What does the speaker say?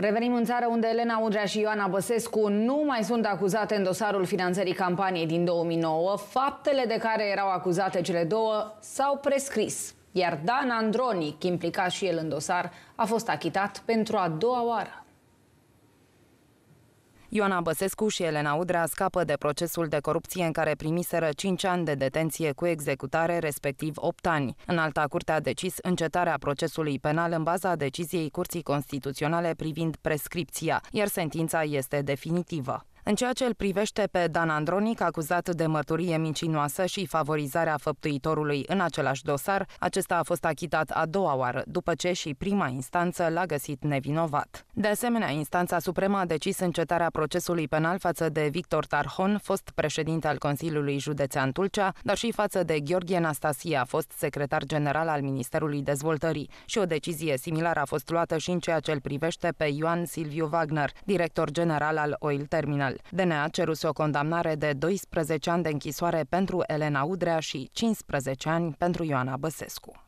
Revenim în țară unde Elena Udrea și Ioana Băsescu nu mai sunt acuzate în dosarul finanțării campaniei din 2009. Faptele de care erau acuzate cele două s-au prescris, iar Dan Andronic, implicat și el în dosar, a fost achitat pentru a doua oară. Ioana Băsescu și Elena Udrea scapă de procesul de corupție în care primiseră 5 ani de detenție cu executare, respectiv 8 ani. În alta curte a decis încetarea procesului penal în baza deciziei Curții Constituționale privind prescripția, iar sentința este definitivă. În ceea ce îl privește pe Dan Andronic, acuzat de mărturie mincinoasă și favorizarea făptuitorului în același dosar, acesta a fost achitat a doua oară, după ce și prima instanță l-a găsit nevinovat. De asemenea, instanța supremă a decis încetarea procesului penal față de Victor Tarhon, fost președinte al Consiliului Județean Tulcea, dar și față de Gheorghe Anastasia, fost secretar general al Ministerului Dezvoltării. Și o decizie similară a fost luată și în ceea ce îl privește pe Ioan Silviu Wagner, director general al Oil Terminal penal. DNA cerut o condamnare de 12 ani de închisoare pentru Elena Udrea și 15 ani pentru Ioana Băsescu.